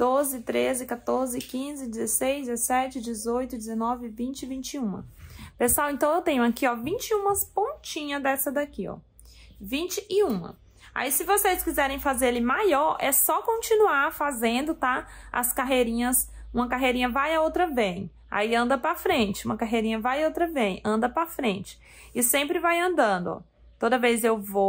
12, 13, 14, 15, 16, 17, 18, 19, 20, 21. Pessoal, então eu tenho aqui, ó, 21 pontinhas dessa daqui, ó. 21. Aí, se vocês quiserem fazer ele maior, é só continuar fazendo, tá? As carreirinhas, uma carreirinha vai, a outra vem. Aí anda pra frente, uma carreirinha vai, a outra vem, anda pra frente. E sempre vai andando, ó. Toda vez eu vou...